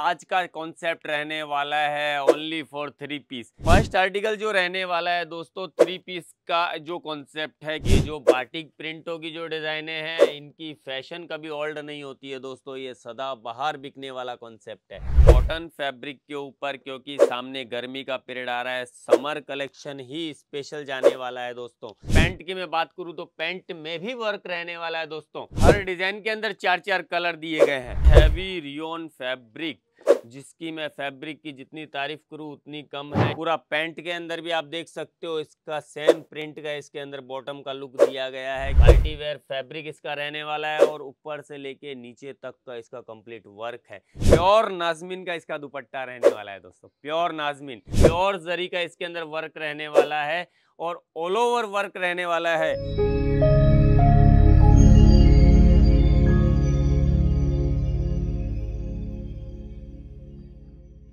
आज का कॉन्सेप्ट रहने वाला है only for three piece first article जो रहने वाला है दोस्तों थ्री पीस का जो कॉन्सेप्ट है कि जो बाटिक प्रिंटों की जो डिज़ाइने हैं इनकी फैशन कभी ओल्ड नहीं होती है दोस्तों ये सदा बाहर बिकने वाला कॉन्सेप्ट है कॉटन फैब्रिक के ऊपर क्योंकि सामने गर्मी का पीरियड आ रहा है समर कलेक्शन ही स्पेशल जाने वाला है दोस्तों पेंट की मैं बात करूँ तो पेंट में भी वर्क रहने वाला है दोस्तों हर डिजाइन के अंदर चार चार कलर दिए गए हैं हैवी रियोन फैब्रिक जिसकी मैं फैब्रिक की जितनी तारीफ करूं उतनी कम है पूरा पैंट के अंदर भी आप देख सकते हो इसका सेम प्रिंट का इसके अंदर बॉटम का लुक दिया गया है पार्टी वेयर फैब्रिक इसका रहने वाला है और ऊपर से लेके नीचे तक का इसका कंप्लीट वर्क है प्योर नाजमिन का इसका दुपट्टा रहने वाला है दोस्तों प्योर नाजमिन प्योर जरी का इसके अंदर वर्क रहने वाला है और ऑल ओवर वर्क रहने वाला है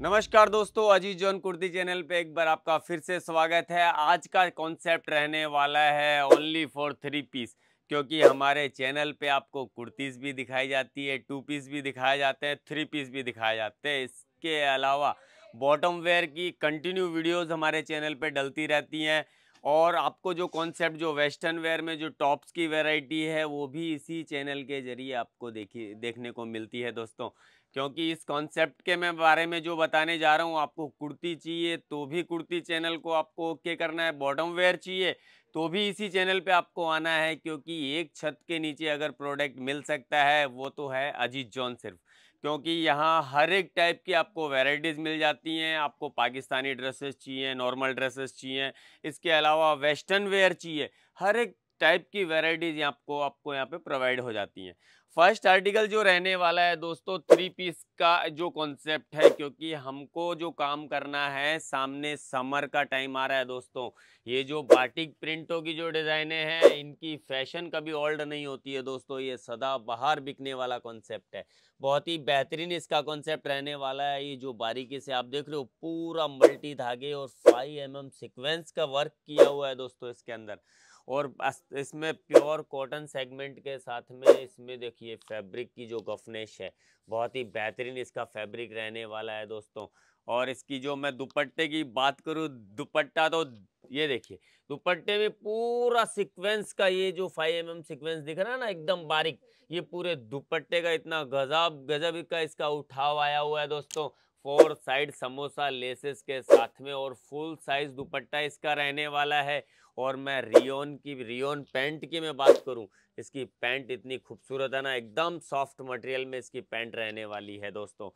नमस्कार दोस्तों अजीत जोन कुर्ती चैनल पे एक बार आपका फिर से स्वागत है आज का कॉन्सेप्ट रहने वाला है ओनली फॉर थ्री पीस क्योंकि हमारे चैनल पे आपको कुर्तीज़ भी दिखाई जाती है टू पीस भी दिखाए जाते हैं थ्री पीस भी दिखाए जाते हैं इसके अलावा बॉटम वेयर की कंटिन्यू वीडियोज़ हमारे चैनल पर डलती रहती हैं और आपको जो कॉन्सेप्ट जो वेस्टर्न वेयर में जो टॉप्स की वैरायटी है वो भी इसी चैनल के ज़रिए आपको देखी देखने को मिलती है दोस्तों क्योंकि इस कॉन्सेप्ट के मैं बारे में जो बताने जा रहा हूँ आपको कुर्ती चाहिए तो भी कुर्ती चैनल को आपको ओके करना है बॉटम वेयर चाहिए तो भी इसी चैनल पे आपको आना है क्योंकि एक छत के नीचे अगर प्रोडक्ट मिल सकता है वो तो है अजीत जॉन सिर्फ क्योंकि यहाँ हर एक टाइप की आपको वेराइटीज़ मिल जाती हैं आपको पाकिस्तानी ड्रेसेस चाहिए नॉर्मल ड्रेसेस चाहिए इसके अलावा वेस्टर्न वेयर चाहिए हर एक टाइप की वेराइटीज़ आपको आपको यहाँ पे प्रोवाइड हो जाती हैं फर्स्ट आर्टिकल जो रहने वाला है दोस्तों थ्री पीस का जो कॉन्सेप्ट है क्योंकि हमको जो काम करना है सामने समर का टाइम आ रहा है दोस्तों ये जो बाटिक प्रिंटों की जो डिज़ाइने हैं इनकी फैशन कभी ओल्ड नहीं होती है दोस्तों ये सदा बाहर बिकने वाला कॉन्सेप्ट है बहुत ही बेहतरीन इसका कॉन्सेप्ट रहने वाला है ये जो बारीकी से आप देख रहे हो पूरा मल्टी धागे और फाइव एम एम सिक्वेंस का वर्क किया हुआ है दोस्तों इसके अंदर और इसमें प्योर कॉटन सेगमेंट के साथ में इसमें देखिए फैब्रिक की जो गफनेश है बहुत ही बेहतरीन इसका फैब्रिक रहने वाला है दोस्तों और इसकी जो मैं दुपट्टे की बात करूँ दुपट्टा तो ये देखिए दुपट्टे में पूरा सीक्वेंस का ये जो फाइव एम mm सीक्वेंस दिख रहा है ना एकदम बारीक ये पूरे दुपट्टे का इतना गजब गजब का इसका उठाव आया हुआ है दोस्तों फोर साइड समोसा लेसेस के साथ में और फुल साइज दुपट्टा इसका रहने वाला है और मैं रियोन की रियोन पैंट की मैं बात करूं इसकी पैंट इतनी खूबसूरत है ना एकदम सॉफ्ट मटेरियल में इसकी पैंट रहने वाली है दोस्तों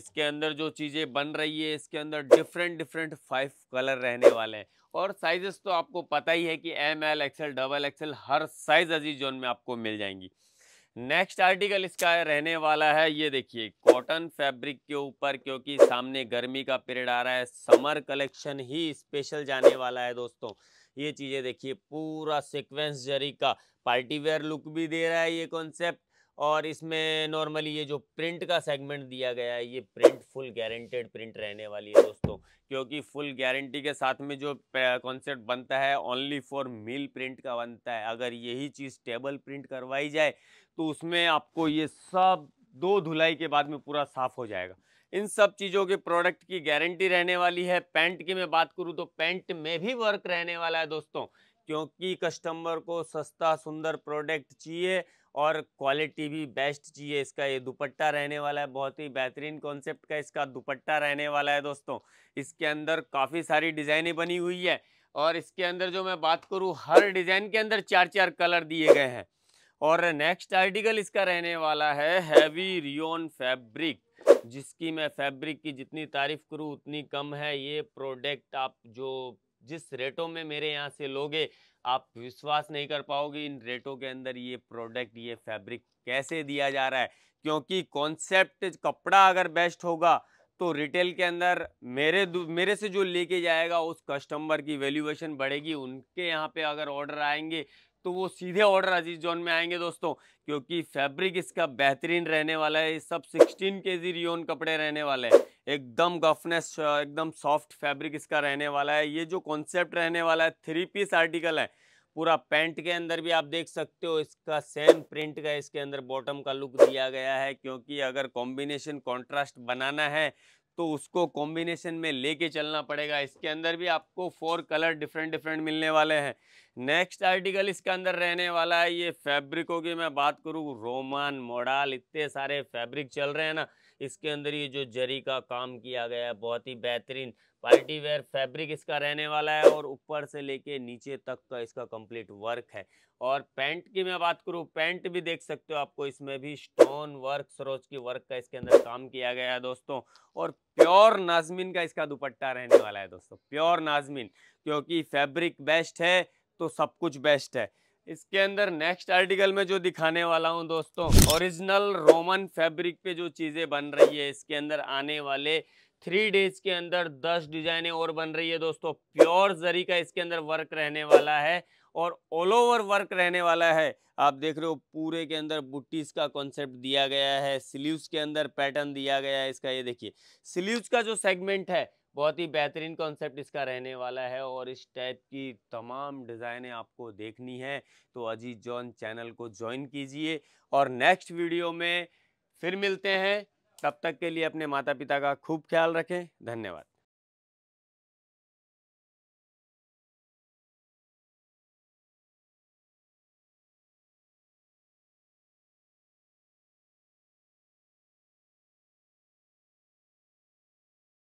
इसके अंदर जो चीज़ें बन रही है इसके अंदर डिफरेंट डिफरेंट फाइव कलर रहने वाले हैं और साइजेस तो आपको पता ही है कि M L XL double XL हर साइज़ अजीज जोन में आपको मिल जाएंगी नेक्स्ट आर्टिकल इसका रहने वाला है ये देखिए कॉटन फैब्रिक के ऊपर क्योंकि सामने गर्मी का पीरियड आ रहा है समर कलेक्शन ही स्पेशल जाने वाला है दोस्तों ये चीज़ें देखिए पूरा सिक्वेंस जरी का पार्टीवेयर लुक भी दे रहा है ये कॉन्सेप्ट और इसमें नॉर्मली ये जो प्रिंट का सेगमेंट दिया गया है ये प्रिंट फुल गारंटेड प्रिंट रहने वाली है दोस्तों क्योंकि फुल गारंटी के साथ में जो कॉन्सेप्ट बनता है ओनली फॉर मिल प्रिंट का बनता है अगर यही चीज़ टेबल प्रिंट करवाई जाए तो उसमें आपको ये सब दो धुलाई के बाद में पूरा साफ़ हो जाएगा इन सब चीज़ों के प्रोडक्ट की गारंटी रहने वाली है पैंट की मैं बात करूँ तो पैंट में भी वर्क रहने वाला है दोस्तों क्योंकि कस्टमर को सस्ता सुंदर प्रोडक्ट चाहिए और क्वालिटी भी बेस्ट चाहिए इसका ये दुपट्टा रहने वाला है बहुत ही बेहतरीन कॉन्सेप्ट का इसका दुपट्टा रहने वाला है दोस्तों इसके अंदर काफ़ी सारी डिज़ाइनें बनी हुई है और इसके अंदर जो मैं बात करूँ हर डिज़ाइन के अंदर चार चार कलर दिए गए हैं और नेक्स्ट आर्टिकल इसका रहने वाला है हैवी रियोन फैब्रिक जिसकी मैं फैब्रिक की जितनी तारीफ़ करूँ उतनी कम है ये प्रोडक्ट आप जो जिस रेटों में मेरे यहाँ से लोगे आप विश्वास नहीं कर पाओगे इन रेटों के अंदर ये प्रोडक्ट ये फैब्रिक कैसे दिया जा रहा है क्योंकि कॉन्सेप्ट कपड़ा अगर बेस्ट होगा तो रिटेल के अंदर मेरे मेरे से जो लेके जाएगा उस कस्टमर की वैल्यूएशन बढ़ेगी उनके यहाँ पे अगर ऑर्डर आएंगे तो वो सीधे ऑर्डर अजीज जोन में आएंगे दोस्तों क्योंकि फैब्रिक इसका बेहतरीन रहने वाला है सब 16 के जी रियोन कपड़े रहने वाले हैं एकदम गफनेस एकदम सॉफ्ट फैब्रिक इसका रहने वाला है ये जो कॉन्सेप्ट रहने वाला है थ्री पीस आर्टिकल है पूरा पैंट के अंदर भी आप देख सकते हो इसका सेम प्रिंट का इसके अंदर बॉटम का लुक दिया गया है क्योंकि अगर कॉम्बिनेशन कॉन्ट्रास्ट बनाना है तो उसको कॉम्बिनेशन में लेके चलना पड़ेगा इसके अंदर भी आपको फोर कलर डिफरेंट डिफरेंट मिलने वाले हैं नेक्स्ट आर्टिकल इसके अंदर रहने वाला है ये फैब्रिकों की मैं बात करूँ रोमन मोडाल इतने सारे फैब्रिक चल रहे हैं ना इसके अंदर ये जो जरी का काम किया गया है बहुत ही बेहतरीन पार्टी वेयर फैब्रिक इसका रहने वाला है और ऊपर से लेके नीचे तक का इसका कंप्लीट वर्क है और पैंट की मैं बात करूँ पैंट भी देख सकते हो आपको इसमें भी स्टोन वर्क सरोज की वर्क का इसके अंदर काम किया गया है दोस्तों और प्योर नाजमिन का इसका दुपट्टा रहने वाला है दोस्तों प्योर नाजमिन क्योंकि फैब्रिक बेस्ट है तो सब कुछ बेस्ट है इसके अंदर नेक्स्ट आर्टिकल में जो दिखाने वाला हूँ दोस्तों ओरिजिनल रोमन फैब्रिक पे जो चीज़ें बन रही है इसके अंदर आने वाले थ्री डेज के अंदर दस डिजाइने और बन रही है दोस्तों प्योर जरी का इसके अंदर वर्क रहने वाला है और ऑल ओवर वर्क रहने वाला है आप देख रहे हो पूरे के अंदर बुटीज का कॉन्सेप्ट दिया गया है स्लीव्स के अंदर पैटर्न दिया गया है इसका ये देखिए स्लीव्स का जो सेगमेंट है बहुत ही बेहतरीन कॉन्सेप्ट इसका रहने वाला है और इस टाइप की तमाम डिज़ाइनें आपको देखनी है तो अजीत जॉन चैनल को ज्वाइन कीजिए और नेक्स्ट वीडियो में फिर मिलते हैं तब तक के लिए अपने माता पिता का खूब ख्याल रखें धन्यवाद